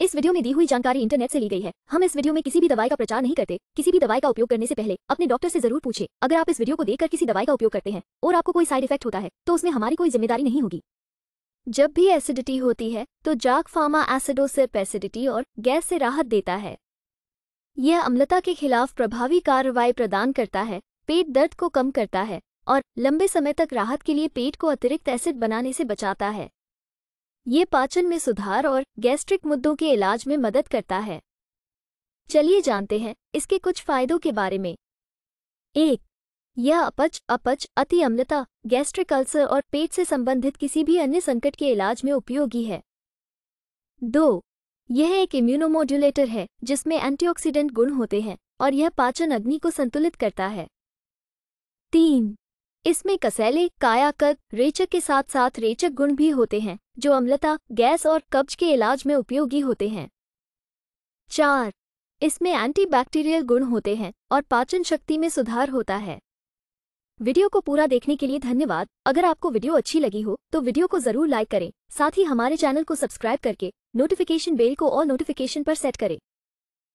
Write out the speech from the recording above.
इस वीडियो में दी हुई जानकारी इंटरनेट से ली गई है हम इस वीडियो में किसी भी दवाई का प्रचार नहीं करते किसी भी दवाई का उपयोग करने से पहले अपने डॉक्टर से जरूर पूछे अगर आप इस वीडियो को देखकर किसी दवाई का उपयोग करते हैं और आपको कोई साइड इफेक्ट होता है तो उसमें हमारी कोई जिम्मेदारी नहीं होगी जब भी एसिडिटी होती है तो जाग फार्मा एसिडोसिप एसिडिटी और गैस से राहत देता है यह अम्लता के खिलाफ प्रभावी कार्रवाई प्रदान करता है पेट दर्द को कम करता है और लंबे समय तक राहत के लिए पेट को अतिरिक्त एसिड बनाने से बचाता है ये पाचन में सुधार और गैस्ट्रिक मुद्दों के इलाज में मदद करता है चलिए जानते हैं इसके कुछ फायदों के बारे में एक यह अपच अपच अति अम्लता गैस्ट्रिक अल्सर और पेट से संबंधित किसी भी अन्य संकट के इलाज में उपयोगी है दो यह एक इम्यूनोमोड्यूलेटर है जिसमें एंटीऑक्सीडेंट गुण होते हैं और यह पाचन अग्नि को संतुलित करता है तीन इसमें कसैले कायाकल्प रेचक के साथ साथ रेचक गुण भी होते हैं जो अम्लता गैस और कब्ज के इलाज में उपयोगी होते हैं चार इसमें एंटीबैक्टीरियल गुण होते हैं और पाचन शक्ति में सुधार होता है वीडियो को पूरा देखने के लिए धन्यवाद अगर आपको वीडियो अच्छी लगी हो तो वीडियो को जरूर लाइक करें साथ ही हमारे चैनल को सब्सक्राइब करके नोटिफिकेशन बेल को और नोटिफिकेशन पर सेट करें